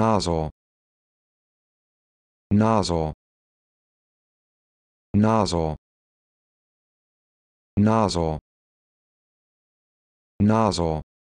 nozzle nozzle nozzle nozzle nozzle